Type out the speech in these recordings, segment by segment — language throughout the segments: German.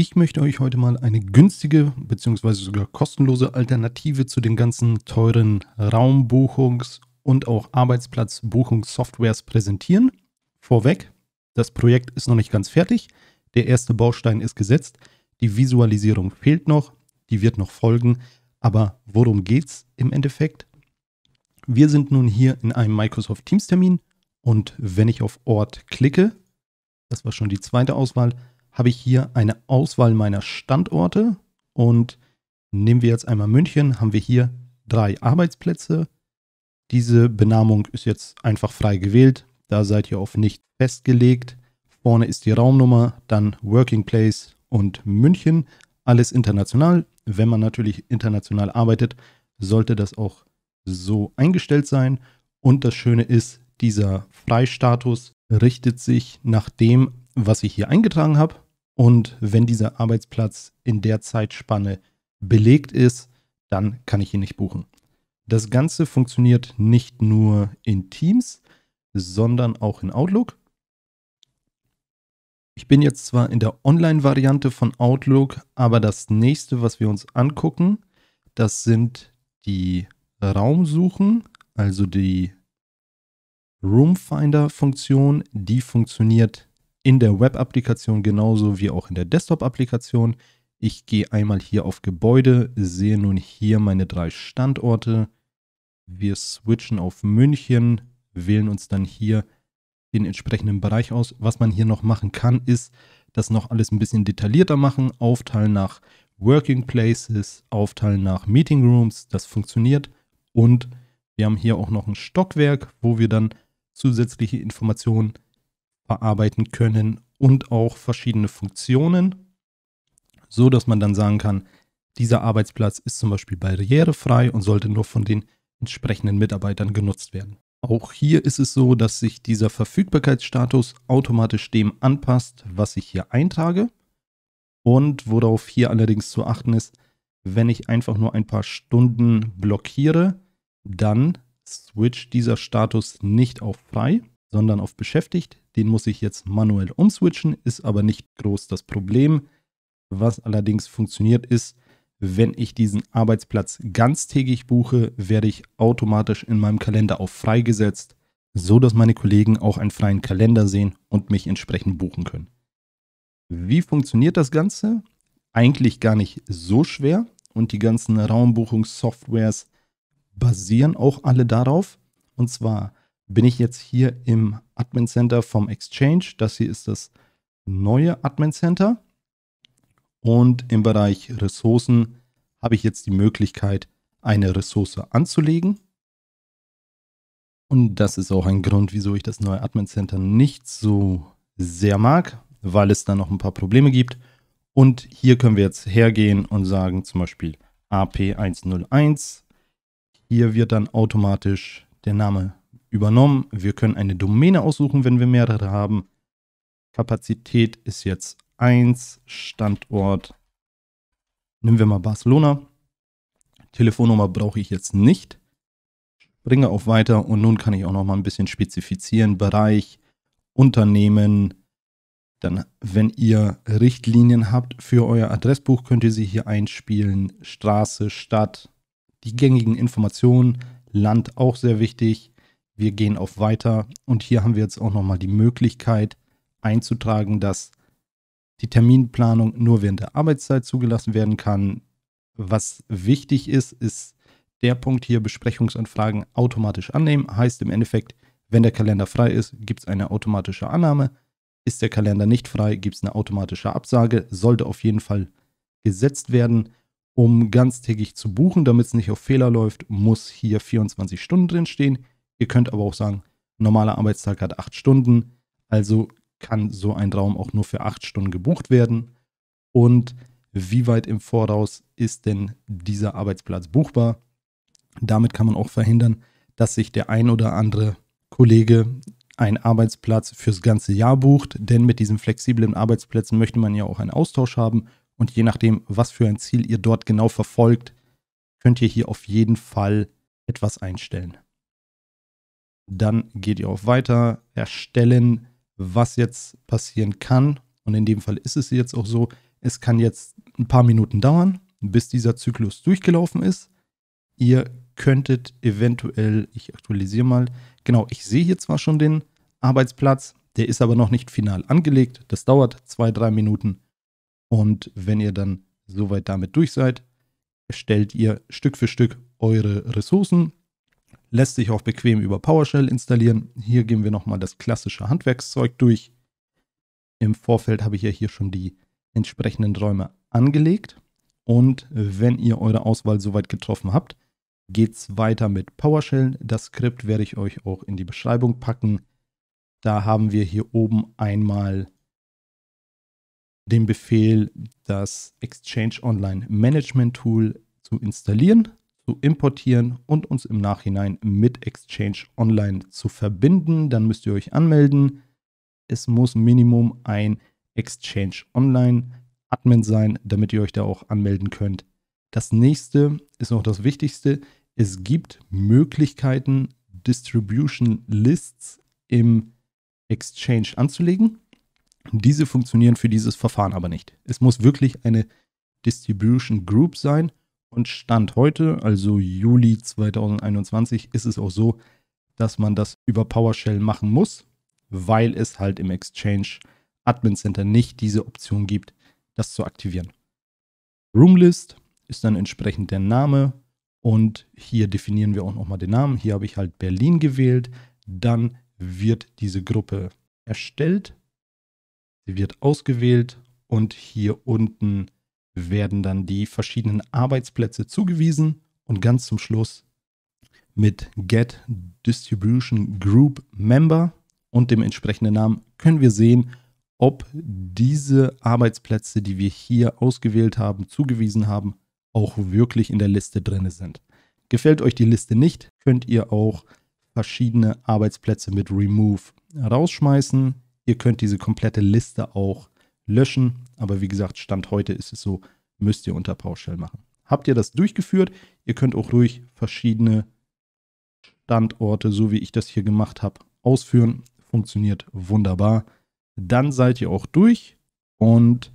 Ich möchte euch heute mal eine günstige bzw. sogar kostenlose Alternative zu den ganzen teuren Raumbuchungs- und auch Arbeitsplatzbuchungssoftwares präsentieren. Vorweg, das Projekt ist noch nicht ganz fertig. Der erste Baustein ist gesetzt. Die Visualisierung fehlt noch. Die wird noch folgen. Aber worum geht's im Endeffekt? Wir sind nun hier in einem Microsoft Teams Termin und wenn ich auf Ort klicke, das war schon die zweite Auswahl, habe ich hier eine Auswahl meiner Standorte und nehmen wir jetzt einmal München, haben wir hier drei Arbeitsplätze. Diese Benamung ist jetzt einfach frei gewählt, da seid ihr auf nicht festgelegt. Vorne ist die Raumnummer, dann Working Place und München, alles international. Wenn man natürlich international arbeitet, sollte das auch so eingestellt sein. Und das Schöne ist, dieser Freistatus richtet sich nach dem was ich hier eingetragen habe. Und wenn dieser Arbeitsplatz in der Zeitspanne belegt ist, dann kann ich ihn nicht buchen. Das Ganze funktioniert nicht nur in Teams, sondern auch in Outlook. Ich bin jetzt zwar in der Online-Variante von Outlook, aber das nächste, was wir uns angucken, das sind die Raumsuchen, also die Roomfinder-Funktion. Die funktioniert nicht in der Web-Applikation genauso wie auch in der Desktop-Applikation. Ich gehe einmal hier auf Gebäude, sehe nun hier meine drei Standorte. Wir switchen auf München, wählen uns dann hier den entsprechenden Bereich aus. Was man hier noch machen kann, ist das noch alles ein bisschen detaillierter machen, aufteilen nach Working Places, aufteilen nach Meeting Rooms, das funktioniert. Und wir haben hier auch noch ein Stockwerk, wo wir dann zusätzliche Informationen verarbeiten können und auch verschiedene Funktionen, so dass man dann sagen kann, dieser Arbeitsplatz ist zum Beispiel barrierefrei und sollte nur von den entsprechenden Mitarbeitern genutzt werden. Auch hier ist es so, dass sich dieser Verfügbarkeitsstatus automatisch dem anpasst, was ich hier eintrage. Und worauf hier allerdings zu achten ist, wenn ich einfach nur ein paar Stunden blockiere, dann switcht dieser Status nicht auf frei, sondern auf beschäftigt. Den muss ich jetzt manuell umswitchen, ist aber nicht groß das Problem. Was allerdings funktioniert ist, wenn ich diesen Arbeitsplatz ganztägig buche, werde ich automatisch in meinem Kalender auf freigesetzt, so dass meine Kollegen auch einen freien Kalender sehen und mich entsprechend buchen können. Wie funktioniert das Ganze? Eigentlich gar nicht so schwer und die ganzen Raumbuchungssoftwares basieren auch alle darauf. Und zwar bin ich jetzt hier im Admin Center vom Exchange. Das hier ist das neue Admin Center. Und im Bereich Ressourcen habe ich jetzt die Möglichkeit, eine Ressource anzulegen. Und das ist auch ein Grund, wieso ich das neue Admin Center nicht so sehr mag, weil es da noch ein paar Probleme gibt. Und hier können wir jetzt hergehen und sagen zum Beispiel AP101. Hier wird dann automatisch der Name übernommen. Wir können eine Domäne aussuchen, wenn wir mehrere haben. Kapazität ist jetzt 1, Standort. Nehmen wir mal Barcelona. Telefonnummer brauche ich jetzt nicht. Springe auf Weiter und nun kann ich auch noch mal ein bisschen spezifizieren. Bereich, Unternehmen. Dann, wenn ihr Richtlinien habt für euer Adressbuch, könnt ihr sie hier einspielen. Straße, Stadt, die gängigen Informationen, Land auch sehr wichtig wir gehen auf Weiter und hier haben wir jetzt auch nochmal die Möglichkeit einzutragen, dass die Terminplanung nur während der Arbeitszeit zugelassen werden kann. Was wichtig ist, ist der Punkt hier, Besprechungsanfragen automatisch annehmen, heißt im Endeffekt, wenn der Kalender frei ist, gibt es eine automatische Annahme. Ist der Kalender nicht frei, gibt es eine automatische Absage. Sollte auf jeden Fall gesetzt werden, um ganztägig zu buchen, damit es nicht auf Fehler läuft, muss hier 24 Stunden drin stehen. Ihr könnt aber auch sagen, normaler Arbeitstag hat acht Stunden, also kann so ein Raum auch nur für acht Stunden gebucht werden. Und wie weit im Voraus ist denn dieser Arbeitsplatz buchbar? Damit kann man auch verhindern, dass sich der ein oder andere Kollege einen Arbeitsplatz fürs ganze Jahr bucht, denn mit diesen flexiblen Arbeitsplätzen möchte man ja auch einen Austausch haben und je nachdem, was für ein Ziel ihr dort genau verfolgt, könnt ihr hier auf jeden Fall etwas einstellen. Dann geht ihr auf Weiter, erstellen, was jetzt passieren kann. Und in dem Fall ist es jetzt auch so, es kann jetzt ein paar Minuten dauern, bis dieser Zyklus durchgelaufen ist. Ihr könntet eventuell, ich aktualisiere mal, genau, ich sehe hier zwar schon den Arbeitsplatz, der ist aber noch nicht final angelegt. Das dauert zwei, drei Minuten. Und wenn ihr dann soweit damit durch seid, erstellt ihr Stück für Stück eure Ressourcen lässt sich auch bequem über PowerShell installieren. Hier gehen wir nochmal das klassische Handwerkszeug durch. Im Vorfeld habe ich ja hier schon die entsprechenden Räume angelegt. Und wenn ihr eure Auswahl soweit getroffen habt, geht es weiter mit PowerShell. Das Skript werde ich euch auch in die Beschreibung packen. Da haben wir hier oben einmal den Befehl, das Exchange Online Management Tool zu installieren zu importieren und uns im Nachhinein mit Exchange Online zu verbinden. Dann müsst ihr euch anmelden. Es muss Minimum ein Exchange Online Admin sein, damit ihr euch da auch anmelden könnt. Das nächste ist noch das Wichtigste. Es gibt Möglichkeiten, Distribution Lists im Exchange anzulegen. Diese funktionieren für dieses Verfahren aber nicht. Es muss wirklich eine Distribution Group sein und Stand heute, also Juli 2021, ist es auch so, dass man das über PowerShell machen muss, weil es halt im Exchange Admin Center nicht diese Option gibt, das zu aktivieren. Roomlist ist dann entsprechend der Name und hier definieren wir auch nochmal den Namen. Hier habe ich halt Berlin gewählt. Dann wird diese Gruppe erstellt. Sie wird ausgewählt und hier unten werden dann die verschiedenen Arbeitsplätze zugewiesen und ganz zum Schluss mit Get Distribution Group Member und dem entsprechenden Namen können wir sehen, ob diese Arbeitsplätze, die wir hier ausgewählt haben, zugewiesen haben, auch wirklich in der Liste drin sind. Gefällt euch die Liste nicht, könnt ihr auch verschiedene Arbeitsplätze mit Remove rausschmeißen. Ihr könnt diese komplette Liste auch löschen. Aber wie gesagt, Stand heute ist es so, müsst ihr unter PowerShell machen. Habt ihr das durchgeführt? Ihr könnt auch ruhig verschiedene Standorte, so wie ich das hier gemacht habe, ausführen. Funktioniert wunderbar. Dann seid ihr auch durch. Und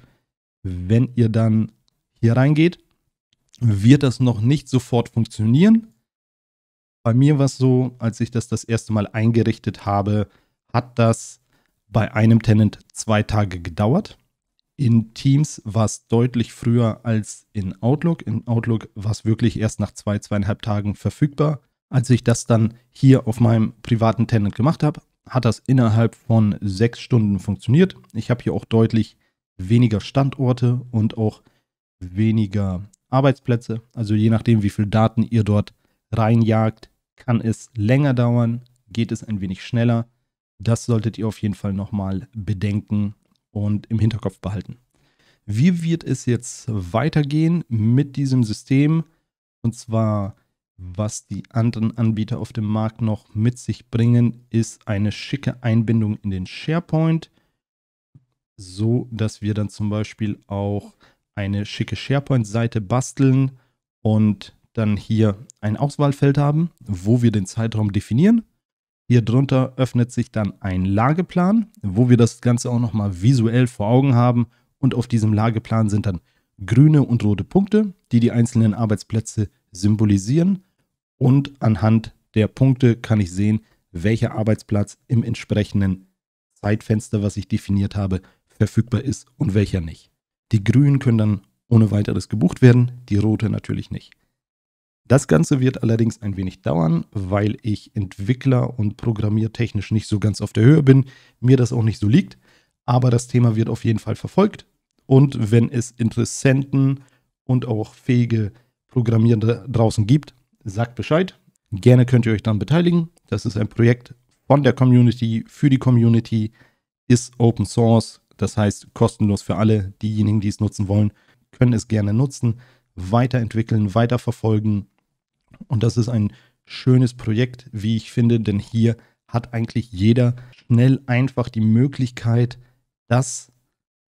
wenn ihr dann hier reingeht, wird das noch nicht sofort funktionieren. Bei mir war es so, als ich das das erste Mal eingerichtet habe, hat das bei einem Tenant zwei Tage gedauert in Teams war es deutlich früher als in Outlook. In Outlook war es wirklich erst nach zwei, zweieinhalb Tagen verfügbar. Als ich das dann hier auf meinem privaten Tenant gemacht habe, hat das innerhalb von sechs Stunden funktioniert. Ich habe hier auch deutlich weniger Standorte und auch weniger Arbeitsplätze. Also je nachdem, wie viel Daten ihr dort reinjagt, kann es länger dauern, geht es ein wenig schneller. Das solltet ihr auf jeden Fall nochmal bedenken, und im Hinterkopf behalten. Wie wird es jetzt weitergehen mit diesem System? Und zwar, was die anderen Anbieter auf dem Markt noch mit sich bringen, ist eine schicke Einbindung in den SharePoint, so dass wir dann zum Beispiel auch eine schicke SharePoint-Seite basteln und dann hier ein Auswahlfeld haben, wo wir den Zeitraum definieren hier drunter öffnet sich dann ein Lageplan, wo wir das Ganze auch nochmal visuell vor Augen haben. Und auf diesem Lageplan sind dann grüne und rote Punkte, die die einzelnen Arbeitsplätze symbolisieren. Und anhand der Punkte kann ich sehen, welcher Arbeitsplatz im entsprechenden Zeitfenster, was ich definiert habe, verfügbar ist und welcher nicht. Die grünen können dann ohne weiteres gebucht werden, die rote natürlich nicht. Das Ganze wird allerdings ein wenig dauern, weil ich Entwickler und programmiertechnisch nicht so ganz auf der Höhe bin, mir das auch nicht so liegt, aber das Thema wird auf jeden Fall verfolgt und wenn es Interessenten und auch fähige Programmierende draußen gibt, sagt Bescheid. Gerne könnt ihr euch dann beteiligen. Das ist ein Projekt von der Community, für die Community, ist Open Source, das heißt kostenlos für alle. Diejenigen, die es nutzen wollen, können es gerne nutzen, weiterentwickeln, weiterverfolgen und das ist ein schönes Projekt, wie ich finde, denn hier hat eigentlich jeder schnell einfach die Möglichkeit, das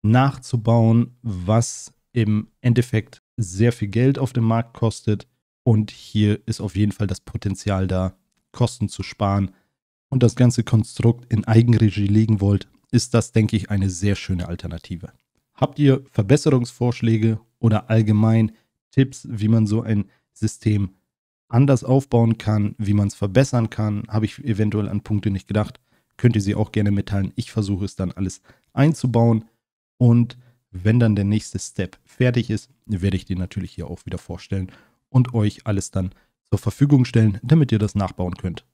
nachzubauen, was im Endeffekt sehr viel Geld auf dem Markt kostet. Und hier ist auf jeden Fall das Potenzial da, Kosten zu sparen und das ganze Konstrukt in Eigenregie legen wollt, ist das, denke ich, eine sehr schöne Alternative. Habt ihr Verbesserungsvorschläge oder allgemein Tipps, wie man so ein System anders aufbauen kann, wie man es verbessern kann, habe ich eventuell an Punkte nicht gedacht. Könnt ihr sie auch gerne mitteilen. Ich versuche es dann alles einzubauen. Und wenn dann der nächste Step fertig ist, werde ich den natürlich hier auch wieder vorstellen und euch alles dann zur Verfügung stellen, damit ihr das nachbauen könnt.